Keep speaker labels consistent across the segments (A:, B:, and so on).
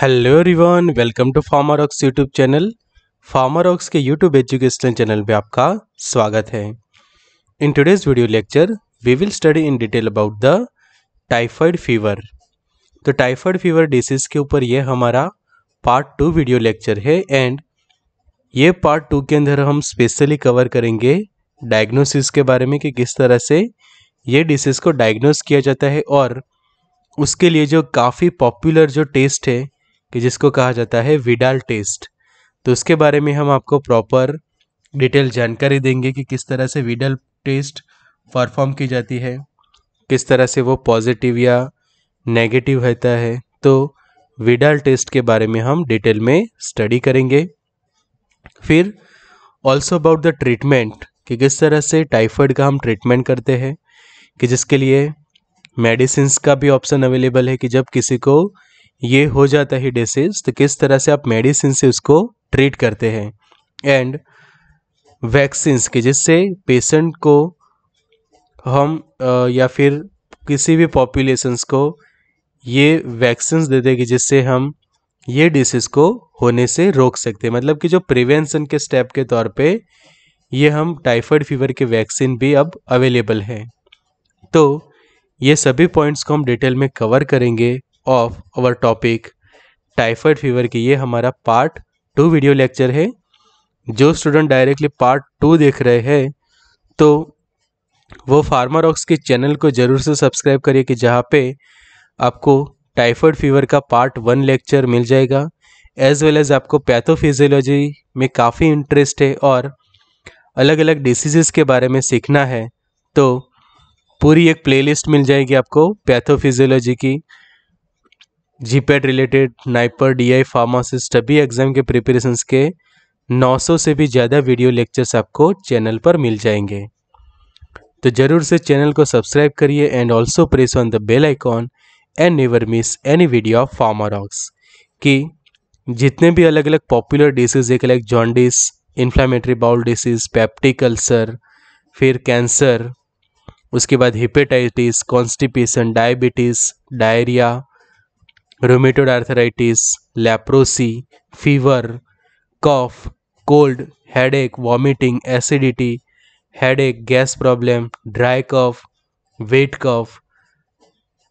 A: Hello everyone welcome to Farmer Ox YouTube channel Farmer Ox के YouTube educational channel पे आपका स्वागत है in today's video lecture we will study in detail about the typhoid fever तो typhoid fever disease के ऊपर ये हमारा पार्ट टू वीडियो लेक्चर है एंड ये पार्ट टू के अंदर हम स्पेशली कवर करेंगे डायग्नोसिस के बारे में कि किस तरह से ये डिसीज़ को डायग्नोस किया जाता है और उसके लिए जो काफ़ी पॉपुलर जो टेस्ट है कि जिसको कहा जाता है विडाल टेस्ट तो उसके बारे में हम आपको प्रॉपर डिटेल जानकारी देंगे कि किस तरह से विडल टेस्ट परफॉर्म की जाती है किस तरह से वो पॉजिटिव या नेगेटिव रहता है तो विडाल टेस्ट के बारे में हम डिटेल में स्टडी करेंगे फिर ऑल्सो अबाउट द ट्रीटमेंट कि किस तरह से टाइफॉइड का हम ट्रीटमेंट करते हैं कि जिसके लिए मेडिसिन का भी ऑप्शन अवेलेबल है कि जब किसी को ये हो जाता है डिसीज तो किस तरह से आप मेडिसिन से उसको ट्रीट करते हैं एंड वैक्सीन्स के जिससे पेशेंट को हम या फिर किसी भी पॉपुलेशंस को ये वैक्सीन्स दे देगी जिससे हम ये डिसीज़ को होने से रोक सकते हैं मतलब कि जो प्रिवेंशन के स्टेप के तौर पे ये हम टाइफाइड फीवर के वैक्सीन भी अब अवेलेबल हैं तो ये सभी पॉइंट्स को हम डिटेल में कवर करेंगे of our topic typhoid fever की ये हमारा पार्ट टू वीडियो लेक्चर है जो स्टूडेंट डायरेक्टली पार्ट टू देख रहे हैं तो वो फार्मारॉक्स के चैनल को ज़रूर से सब्सक्राइब करिए कि जहाँ पे आपको टाइफाइड फीवर का पार्ट वन लेक्चर मिल जाएगा एज वेल एज़ आपको पैथोफिजियोलॉजी में काफ़ी इंटरेस्ट है और अलग अलग डिसीज़ के बारे में सीखना है तो पूरी एक प्लेलिस्ट मिल जाएगी आपको पैथोफिजियोलॉजी की GPAT related NIPER DI pharmacist सभी एग्जाम के प्रिपरेशन के 900 से भी ज़्यादा वीडियो लेक्चर्स आपको चैनल पर मिल जाएंगे तो ज़रूर से चैनल को सब्सक्राइब करिए and also press on the bell icon and never miss any video of Pharmarox कि जितने भी अलग अलग पॉपुलर डिसीज एक अलग jaundice inflammatory bowel disease peptic ulcer फिर कैंसर उसके बाद hepatitis constipation diabetes diarrhoea rheumatoid arthritis leprosy fever cough cold headache vomiting acidity headache gas problem dry cough wet cough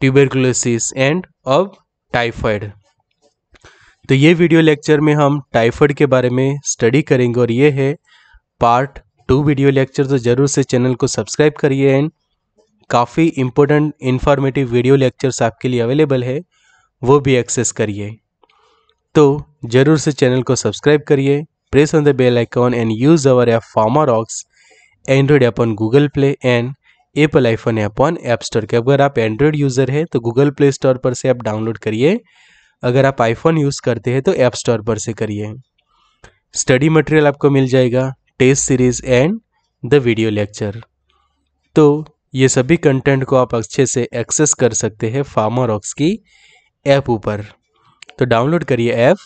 A: tuberculosis and अब typhoid तो ये video lecture में हम typhoid के बारे में स्टडी करेंगे और ये है पार्ट टू वीडियो लेक्चर तो ज़रूर से चैनल को सब्सक्राइब करिए एंड काफ़ी इंपॉर्टेंट इन्फॉर्मेटिव वीडियो लेक्चर्स आपके लिए अवेलेबल है वो भी एक्सेस करिए तो ज़रूर से चैनल को सब्सक्राइब करिए press on the bell icon and use our app Farmer Ox Android app on Google Play and Apple iPhone app on App Store के अगर आप एंड्रॉयड यूज़र है तो गूगल प्ले स्टोर पर से आप डाउनलोड करिए अगर आप आईफोन यूज़ करते हैं तो ऐप स्टोर पर से करिए स्टडी मटेरियल आपको मिल जाएगा test series and the video lecture तो ये सभी कंटेंट को आप अच्छे से एक्सेस कर सकते हैं फार्मर ऑक्स की ऐप ऊपर तो डाउनलोड करिए app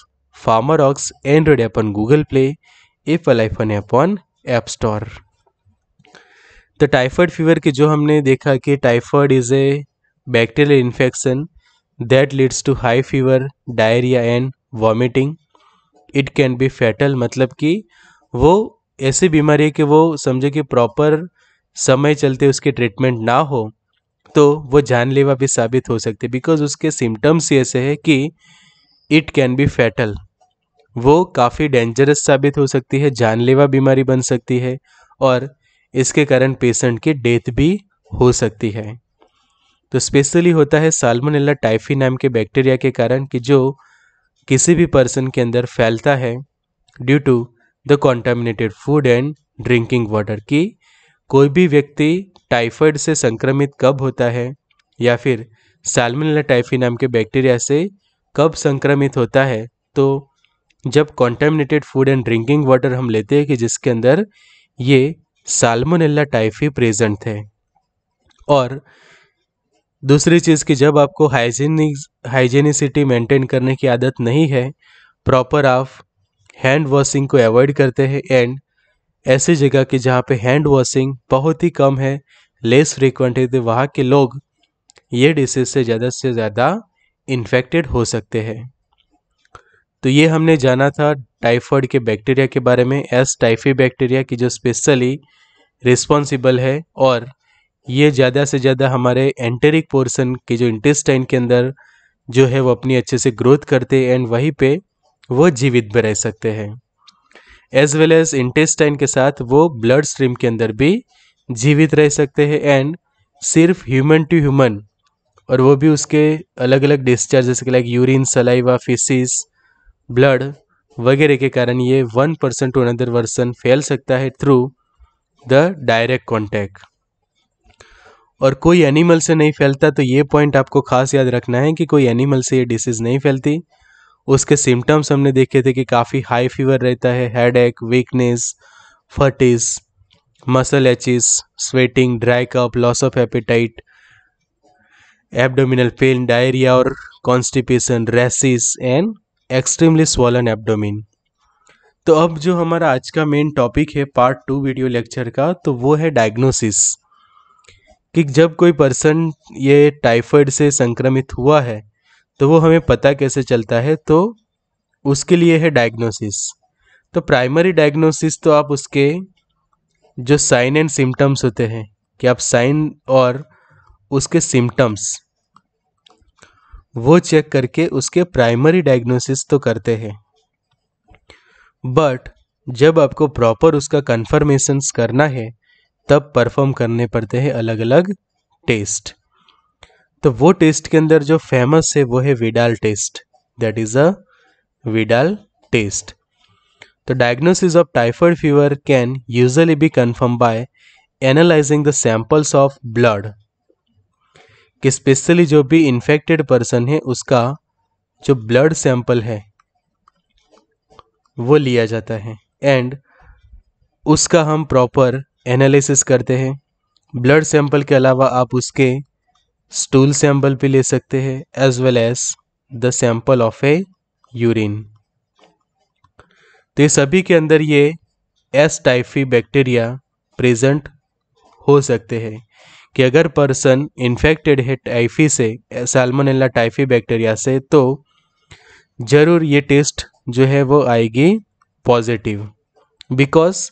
A: Farmer Ox Android app on Google Play एफ एलाइफन ऐप ऑन ऐप स्टोर तो टाइफॉइड फीवर के जो हमने देखा कि typhoid is a bacterial infection that leads to high fever diarrhoea and vomiting it can be fatal मतलब कि वो ऐसी बीमारी है कि वो समझे कि प्रॉपर समय चलते उसके ट्रीटमेंट ना हो तो वो जानलेवा भी साबित हो सकती है बिकॉज उसके सिम्टम्स ही ऐसे हैं कि इट कैन बी फैटल वो काफ़ी डेंजरस साबित हो सकती है जानलेवा बीमारी बन सकती है और इसके कारण पेशेंट की डेथ भी हो सकती है तो स्पेशली होता है साल्मोनेला टाइफी नाम के बैक्टीरिया के कारण कि जो किसी भी पर्सन के अंदर फैलता है due to the contaminated food and drinking water की कोई भी व्यक्ति टाइफाइड से संक्रमित कब होता है या फिर सालमिनला टाइफी नाम के बैक्टीरिया से कब संक्रमित होता है तो जब contaminated food and drinking water हम लेते हैं कि जिसके अंदर ये सालमोनेला टाइफी प्रेजेंट थे और दूसरी चीज़ कि जब आपको हाइजीनिक हाइजीनिसिटी मेंटेन करने की आदत नहीं है प्रॉपर आप हैंड वॉशिंग को अवॉइड करते हैं एंड ऐसी जगह कि जहाँ पे हैंड वॉशिंग बहुत ही कम है लेस फ्रीक्वेंट है तो वहाँ के लोग ये डिसीज से ज़्यादा से ज़्यादा इन्फेक्टेड हो सकते हैं तो ये हमने जाना था टाइफॉइड के बैक्टीरिया के बारे में एस टाइफी बैक्टीरिया की जो स्पेशली रिस्पॉन्सिबल है और ये ज़्यादा से ज़्यादा हमारे एंटेरिक पोर्सन के जो इंटेस्टाइन के अंदर जो है वो अपनी अच्छे से ग्रोथ करते हैं एंड वहीं पे वो जीवित भी रह सकते हैं एज वेल एज इंटेस्टाइन के साथ वो ब्लड स्ट्रीम के अंदर भी जीवित रह सकते हैं एंड सिर्फ ह्यूमन टू ह्यूमन और वो भी उसके अलग अलग डिस्चार्ज जैसे कि like urine saliva faeces blood वगैरह के कारण ये one person to another person फैल सकता है थ्रू द डायरेक्ट कॉन्टैक्ट और कोई एनिमल से नहीं फैलता तो ये पॉइंट आपको खास याद रखना है कि कोई एनिमल से ये डिसीज़ नहीं फैलती उसके सिम्टम्स हमने देखे थे कि काफ़ी हाई फीवर रहता है हेड एक वीकनेस फर्टिस muscle aches, sweating, dry cough, loss of appetite, abdominal pain, diarrhea or constipation, rashes and extremely swollen abdomen. तो अब जो हमारा आज का मेन टॉपिक है पार्ट टू वीडियो लेक्चर का तो वो है डायग्नोसिस कि जब कोई पर्सन ये टाइफाइड से संक्रमित हुआ है तो वो हमें पता कैसे चलता है तो उसके लिए है डायग्नोसिस तो प्राइमरी डायग्नोसिस तो आप उसके जो साइन एंड सिम्टम्स होते हैं कि आप साइन और उसके सिम्टम्स वो चेक करके उसके प्राइमरी डायग्नोसिस तो करते हैं बट जब आपको प्रॉपर उसका कन्फर्मेशंस करना है तब परफॉर्म करने पड़ते हैं अलग अलग टेस्ट तो वो टेस्ट के अंदर जो फेमस है वो है Widal test that is a Widal test The diagnosis of typhoid fever can usually be confirmed by analysing the samples of blood कि स्पेशली जो भी इन्फेक्टेड पर्सन है उसका जो ब्लड सैंपल है वो लिया जाता है एंड उसका हम प्रॉपर एनालिसिस करते हैं ब्लड सैंपल के अलावा आप उसके स्टूल सैंपल भी ले सकते हैं as well as the sample of a urine तो ये सभी के अंदर ये एस टाइफी बैक्टीरिया प्रेजेंट हो सकते हैं कि अगर पर्सन इन्फेक्टेड है टाइफी से साल्मोनेला टाइफी बैक्टीरिया से तो ज़रूर ये टेस्ट जो है वो आएगी पॉजिटिव बिकॉज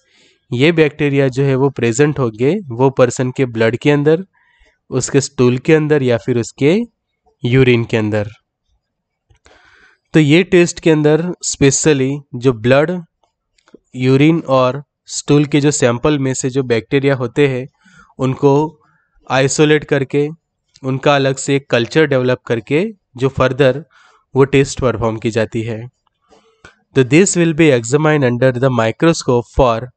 A: ये बैक्टीरिया जो है वो प्रेजेंट होंगे वो पर्सन के ब्लड के अंदर उसके स्टूल के अंदर या फिर उसके यूरिन के अंदर तो ये टेस्ट के अंदर स्पेशली जो ब्लड यूरिन और स्टूल के जो सैंपल में से जो बैक्टीरिया होते हैं उनको आइसोलेट करके उनका अलग से एक कल्चर डेवलप करके जो फर्दर वो टेस्ट परफॉर्म की जाती है तो this will be examine under the microscope for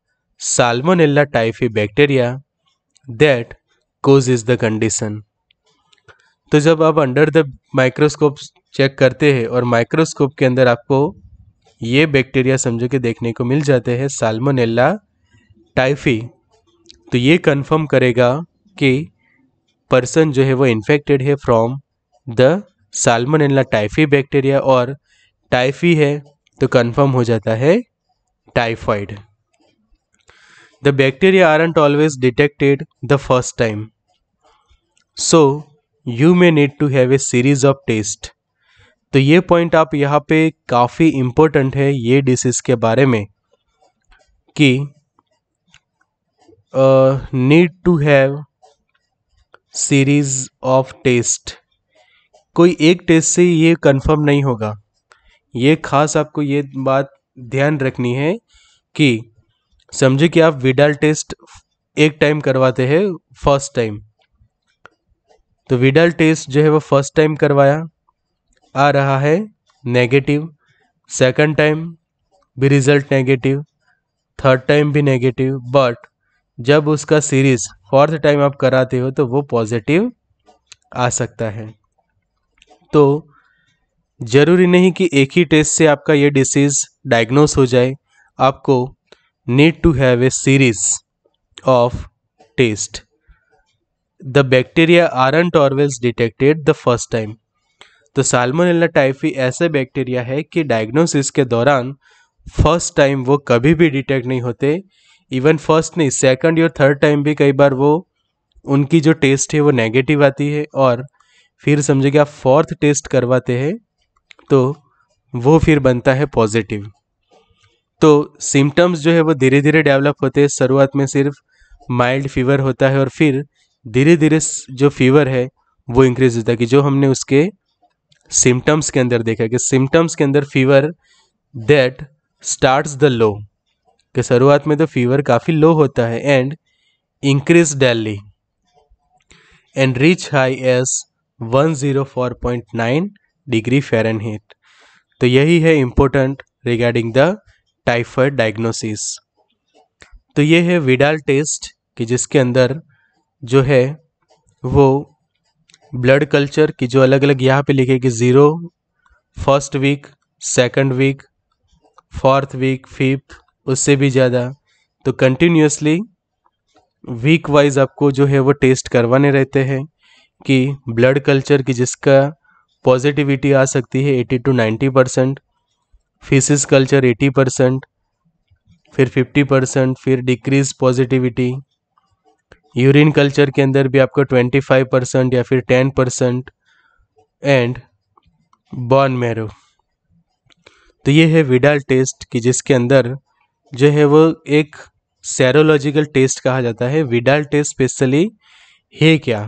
A: salmonella typhi bacteria that cause is the condition तो जब आप अंडर द माइक्रोस्कोप चेक करते हैं और माइक्रोस्कोप के अंदर आपको ये बैक्टीरिया समझो के देखने को मिल जाते हैं साल्मोनेला टाइफी तो ये कंफर्म करेगा कि पर्सन जो है वो इन्फेक्टेड है from the salmonella typhi bacteria और टाइफी है तो कंफर्म हो जाता है typhoid the bacteria aren't always detected the first time so you may need to have a series of test तो ये पॉइंट आप यहाँ पे काफ़ी इम्पोर्टेंट है ये डिसीज़ के बारे में कि need to have series of test कोई एक टेस्ट से ये कंफर्म नहीं होगा ये खास आपको ये बात ध्यान रखनी है कि समझे कि आप विडाल टेस्ट एक टाइम करवाते हैं फर्स्ट टाइम तो विडल टेस्ट जो है वो फर्स्ट टाइम करवाया आ रहा है नेगेटिव सेकंड टाइम भी रिजल्ट नेगेटिव थर्ड टाइम भी नेगेटिव बट जब उसका सीरीज फोर्थ टाइम आप कराते हो तो वो पॉजिटिव आ सकता है तो ज़रूरी नहीं कि एक ही टेस्ट से आपका ये डिसीज़ डायग्नोस हो जाए आपको need to have a series of test the bacteria aren't always detected the first time. तो सालमोनेला टाइफी ऐसे बैक्टीरिया है कि डायग्नोसिस के दौरान फर्स्ट टाइम वो कभी भी डिटेक्ट नहीं होते इवन फर्स्ट नहीं सेकंड या थर्ड टाइम भी कई बार वो उनकी जो टेस्ट है वो नेगेटिव आती है और फिर कि आप फोर्थ टेस्ट करवाते हैं तो वो फिर बनता है पॉजिटिव तो सिम्टम्स जो है वो धीरे धीरे डेवलप होते हैं शुरुआत में सिर्फ माइल्ड फीवर होता है और फिर धीरे धीरे जो फीवर है वो इंक्रीज होता है कि जो हमने उसके सिम्टम्स के अंदर देखा कि सिम्टम्स के अंदर fever that starts the low कि शुरुआत में तो फीवर काफ़ी लो होता है and increase daily and reach high as 104.9 degree Fahrenheit तो यही है important regarding the typhoid diagnosis तो ये है विडाल टेस्ट कि जिसके अंदर जो है वो ब्लड कल्चर की जो अलग अलग यहाँ पे कि zero first week second week fourth week fifth उससे भी ज़्यादा तो कंटिन्यूसली वीक वाइज आपको जो है वो टेस्ट करवाने रहते हैं कि ब्लड कल्चर की जिसका पॉजिटिविटी आ सकती है 80 to 90 percent faeces culture 80 percent फिर 50 परसेंट फिर डिक्रीज पॉजिटिविटी यूरिन कल्चर के अंदर भी आपको 25 परसेंट या फिर 10 परसेंट एंड बॉन मेरो तो ये है विडाल टेस्ट कि जिसके अंदर जो है वो एक सैरोलॉजिकल टेस्ट कहा जाता है विडाल टेस्ट स्पेशली है क्या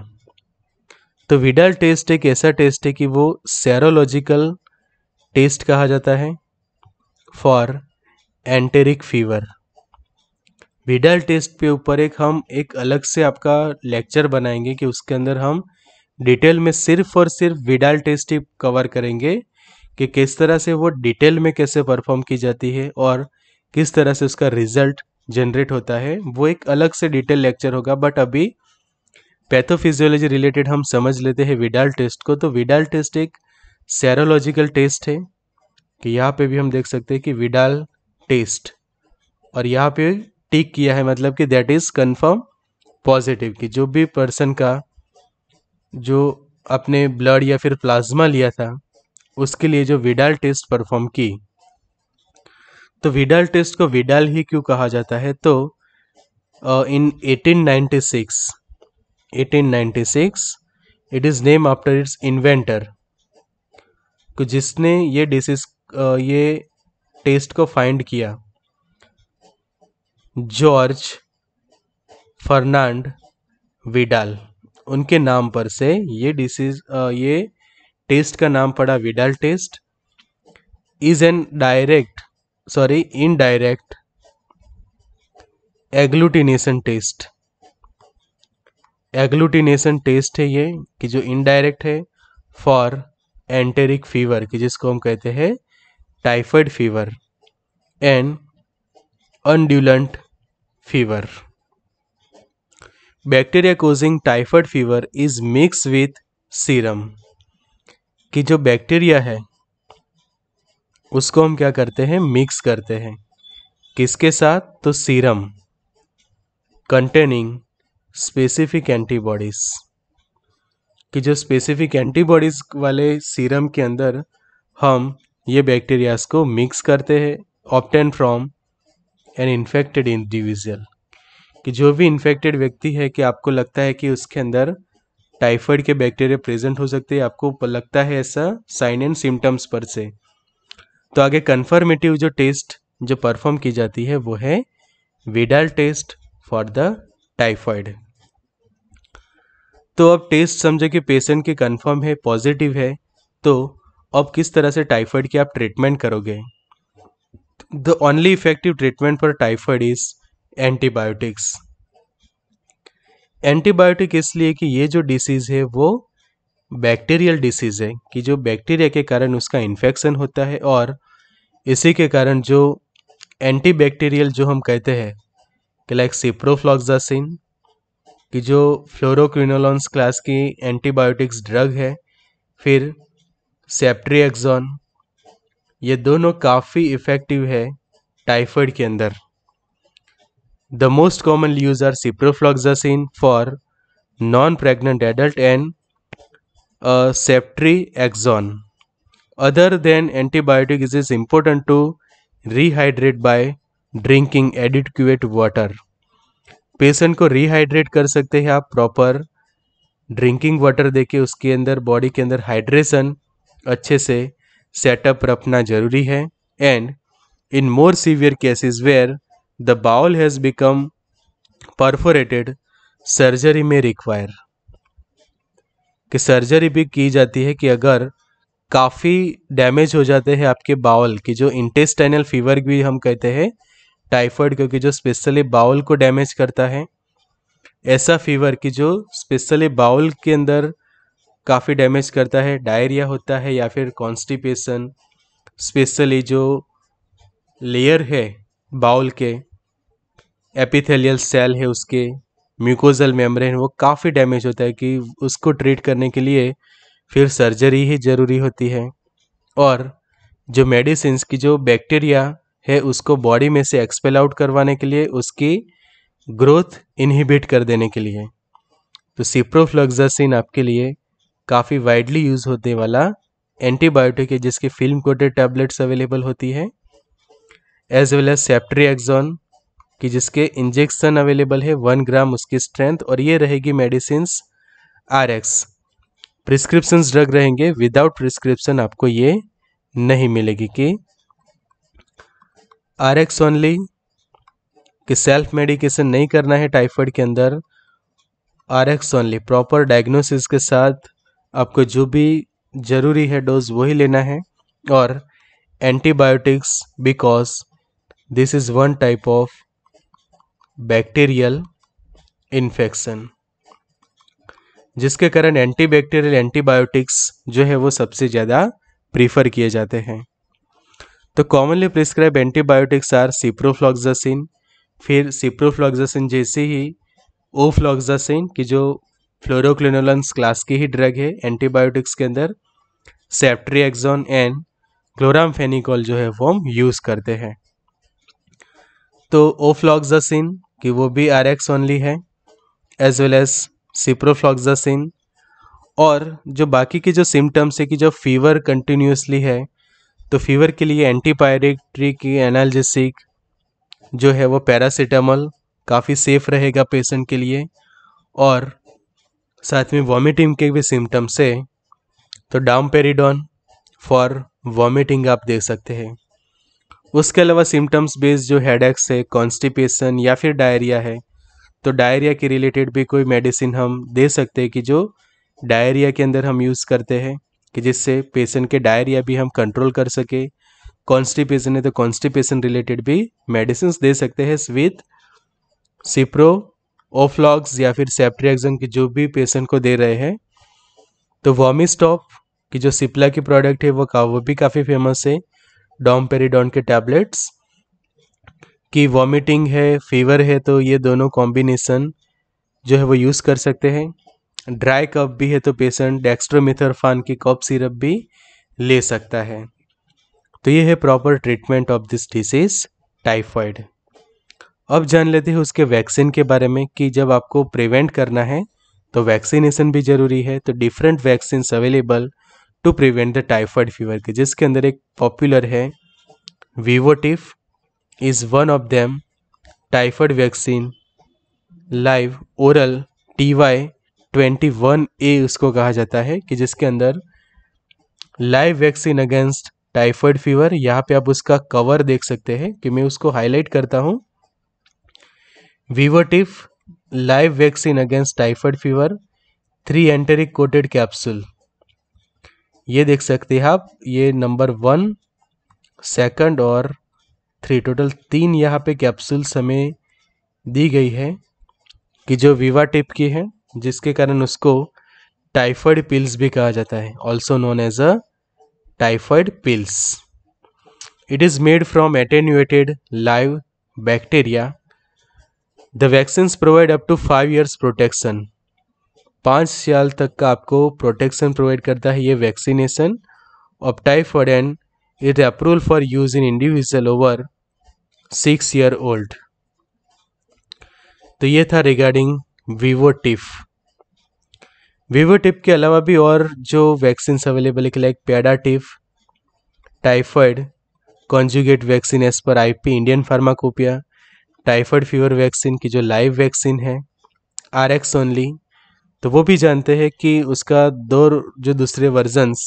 A: तो विडाल टेस्ट एक ऐसा टेस्ट है कि वो सैरोलॉजिकल टेस्ट कहा जाता है for enteric fever Widal test पे ऊपर एक हम एक अलग से आपका लेक्चर बनाएंगे कि उसके अंदर हम डिटेल में सिर्फ और सिर्फ विडाल टेस्ट ही कवर करेंगे कि किस तरह से वो डिटेल में कैसे परफॉर्म की जाती है और किस तरह से उसका रिजल्ट जनरेट होता है वो एक अलग से डिटेल लेक्चर होगा बट अभी पैथोफिजियोलॉजी रिलेटेड हम समझ लेते हैं विडाल टेस्ट को तो विडाल टेस्ट एक सैरोलॉजिकल टेस्ट है कि यहाँ पे भी हम देख सकते हैं कि विडाल टेस्ट और यहाँ पे टिक किया है मतलब कि दैट इज़ कंफर्म पॉजिटिव कि जो भी पर्सन का जो अपने ब्लड या फिर प्लाज्मा लिया था उसके लिए जो विडाल टेस्ट परफॉर्म की तो विडाल टेस्ट को विडाल ही क्यों कहा जाता है तो in 1896 1896 it is name after its inventor जिसने ये डिसीज ये टेस्ट को फाइंड किया जॉर्ज फर्नांड विडाल उनके नाम पर से ये डिसीज ये टेस्ट का नाम पड़ा Widal test is an direct sorry indirect agglutination test agglutination test है ये कि जो इनडायरेक्ट है फॉर एंटेरिक फीवर कि जिसको हम कहते हैं typhoid fever and undulant fever bacteria causing typhoid fever is mix with serum कि जो बैक्टीरिया है उसको हम क्या करते हैं मिक्स करते हैं किसके साथ तो सीरम कंटेनिंग स्पेसिफिक एंटीबॉडीज कि जो स्पेसिफिक एंटीबॉडीज वाले सीरम के अंदर हम ये बैक्टीरियाज को मिक्स करते हैं obtain from an infected individual कि जो भी इन्फेक्टेड व्यक्ति है कि आपको लगता है कि उसके अंदर टाइफाइड के बैक्टीरिया प्रेजेंट हो सकते हैं आपको लगता है ऐसा साइन एंड सिम्टम्स पर से तो आगे कन्फर्मेटिव जो टेस्ट जो परफॉर्म की जाती है वो है Widal test for the typhoid तो अब टेस्ट समझे कि पेशेंट के कन्फर्म है पॉजिटिव है तो अब किस तरह से टाइफाइड की आप ट्रीटमेंट करोगे the only effective treatment for typhoid is antibiotics antibiotic इसलिए कि ये जो डिसीज़ है वो बैक्टीरियल डिसीज़ है कि जो बैक्टीरिया के कारण उसका इन्फेक्शन होता है और इसी के कारण जो एंटीबैक्टीरियल जो हम कहते हैं कि लाइक सिप्रोफ्लॉक्सासिन कि जो फ्लोरोक्विनोलॉन्स क्लास की एंटीबायोटिक्स ड्रग है फिर सेप्ट्रिएक्जॉन ये दोनों काफ़ी इफ़ेक्टिव है टाइफाइड के अंदर the most common use are ciprofloxacin for non pregnant adult and ceftriaxone other than antibiotic is is important to rehydrate by drinking adequate water patient को रिहाइड्रेट कर सकते हैं आप प्रॉपर ड्रिंकिंग वाटर देके उसके अंदर बॉडी के अंदर हाइड्रेशन अच्छे से सेटअप रखना जरूरी है and in more severe cases where the bowel has become perforated surgery में रिक्वायर कि सर्जरी भी की जाती है कि अगर काफ़ी डैमेज हो जाते हैं आपके बाउल की जो इंटेस्टाइनल फीवर भी हम कहते हैं टाइफॉइड क्योंकि जो स्पेशली बाउल को डैमेज करता है ऐसा फीवर कि जो स्पेशली बाउल के अंदर काफ़ी डैमेज करता है डायरिया होता है या फिर कॉन्स्टिपेशन स्पेशली जो लेयर है बाउल के एपिथेलियल सेल है उसके म्यूकोजल मेम्ब्रेन वो काफ़ी डैमेज होता है कि उसको ट्रीट करने के लिए फिर सर्जरी ही ज़रूरी होती है और जो मेडिसिन की जो बैक्टीरिया है उसको बॉडी में से एक्सपेल आउट करवाने के लिए उसकी ग्रोथ इनहिबिट कर देने के लिए तो सिप्रोफ्लग्जासिन आपके लिए काफ़ी वाइडली यूज़ होने वाला एंटीबायोटिक है जिसकी फिल्म कोटेड टैबलेट्स अवेलेबल होती है as well as ceftriaxone की जिसके इंजेक्शन अवेलेबल है वन ग्राम उसकी स्ट्रेंथ और ये रहेगी medicine R X prescription drug रहेंगे विदाउट प्रिस्क्रिप्शन आपको ये नहीं मिलेगी कि आर एक्स ओनली कि सेल्फ मेडिकेशन नहीं करना है टाइफाइड के अंदर R X only proper diagnosis के साथ आपको जो भी ज़रूरी है डोज वही लेना है और antibiotics because this is one type of bacterial infection जिसके कारण एंटीबैक्टीरियल एंटीबायोटिक्स जो है वो सबसे ज़्यादा प्रीफर किए जाते हैं तो commonly prescribe antibiotics are ciprofloxacin फिर सिप्रोफ्लॉक्जासिन जैसे ही ओफ्लॉक्जासिन की जो फ्लोरोक्लिनोलंस क्लास की ही ड्रग है एंटीबायोटिक्स के अंदर एक्जोन एंड क्लोरामफेनिकॉल जो है वो हम यूज़ करते हैं तो ओफ्लॉक्सासिन कि वो भी आर एक्स ओनली है एज वेल एज सिप्रोफ्लॉक्सासिन और जो बाकी के जो सिम्टम्स है कि जो फीवर कंटिन्यूसली है तो फीवर के लिए एंटीपायरेट्रिक एनाल्जेसिक जो है वो पैरासीटामोल काफ़ी सेफ रहेगा पेशेंट के लिए और साथ में वॉमिटिंग के भी सिम्टम्स है तो डामपेरिडोन फॉर वॉमिटिंग आप दे सकते हैं उसके अलावा सिम्टम्स बेस्ड जो हेडेक्स है कॉन्स्टिपेशन या फिर डायरिया है तो डायरिया के रिलेटेड भी कोई मेडिसिन हम दे सकते हैं कि जो डायरिया के अंदर हम यूज़ करते हैं कि जिससे पेशेंट के डायरिया भी हम कंट्रोल कर सके कॉन्स्टिपेशन है तो कॉन्स्टिपेशन रिलेटेड भी मेडिसिन दे सकते हैं विथ सिप्रो ओफ्लॉक्स या फिर सेप्ट्रियाजन की जो भी पेशेंट को दे रहे हैं तो वॉमिस्टॉप की जो सिप्ला की प्रोडक्ट है वो का वो भी काफ़ी फेमस है डॉम पेरीडॉन के टैबलेट्स की वॉमिटिंग है फीवर है तो ये दोनों कॉम्बिनेसन जो है वो यूज़ कर सकते हैं ड्राई कप भी है तो पेशेंट डेक्स्ट्रोमिथरफान की कप सिरप भी ले सकता है तो ये है proper treatment of this disease typhoid अब जान लेते हैं उसके वैक्सीन के बारे में कि जब आपको प्रिवेंट करना है तो वैक्सीनेशन भी ज़रूरी है तो different vaccine available to prevent the typhoid fever के जिसके अंदर एक पॉपुलर है Vivotif is one of them typhoid vaccine live oral T Y twenty one A उसको कहा जाता है कि जिसके अंदर live vaccine against typhoid fever यहाँ पे आप उसका कवर देख सकते हैं कि मैं उसको हाईलाइट करता हूँ Vivotif live vaccine against typhoid fever three enteric coated capsule ये देख सकते हैं आप ये नंबर वन सेकंड और थ्री टोटल तीन यहाँ पे कैप्सूल हमें दी गई है कि जो विवा टिप की है जिसके कारण उसको टाइफाइड पिल्स भी कहा जाता है also known as a typhoid pills it is made from attenuated live bacteria the vaccine provide up to five years protection पाँच साल तक का आपको प्रोटेक्शन प्रोवाइड करता है ये vaccination of typhoid and it approval for use in individual over six year old तो ये था regarding Vivotif Vivotif के अलावा भी और जो वैक्सीन अवेलेबल है like Pedatyph typhoid conjugate vaccine as per I P Indian Pharmacopoeia typhoid fever vaccine की जो लाइव वैक्सीन है आर एक्स ओनली तो वो भी जानते हैं कि उसका दो जो दूसरे वर्जन्स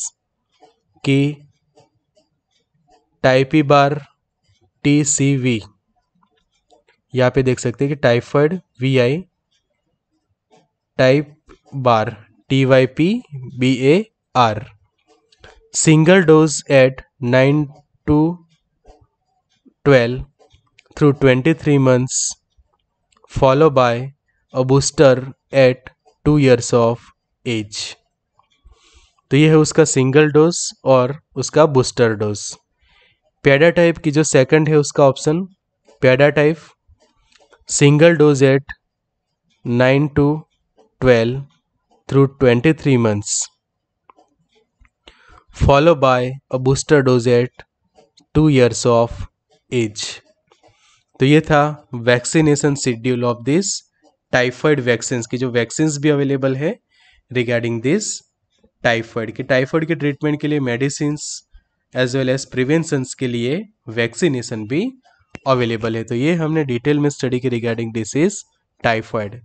A: की Typbar T C V यहाँ पे देख सकते हैं कि typhoid V I Typbar T Y P B A R single dose at nine to twelve through 23 months, followed by a booster at 2 years of age. तो ये है उसका सिंगल डोज और उसका बूस्टर डोज पैडा टाइप की जो second है उसका option Pedatyph single dose at nine to twelve through twenty three months follow by a booster dose at two years of age तो ये था vaccination schedule of this typhoid vaccine की जो vaccine भी available है regarding this typhoid के typhoid के treatment के लिए medicine as well as prevention के लिए वैक्सीनेशन भी अवेलेबल है तो ये हमने डिटेल में स्टडी की रिगार्डिंग डिसीज टाइफाइड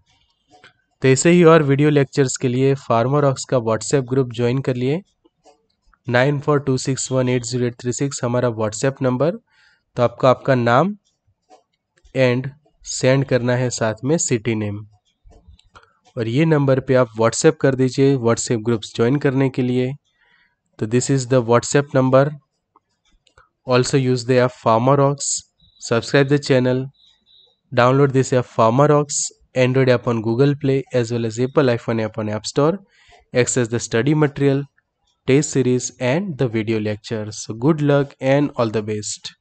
A: तो ऐसे ही और वीडियो लेक्चर्स के लिए फार्मर ऑक्स का व्हाट्सएप ग्रुप ज्वाइन कर लिए nine four two six one eight zero eight three six हमारा व्हाट्सएप नंबर तो आपका आपका नाम एंड सेंड करना है साथ में सिटी नेम और ये नंबर पे आप व्हाट्सएप कर दीजिए व्हाट्सएप ग्रुप्स ज्वाइन करने के लिए तो this is the WhatsApp number also use the pharma ox subscribe the channel download this app ox Android app on Google Play as well as Apple iPhone app on App Store access the study material test series and the video lecture so good luck and all the best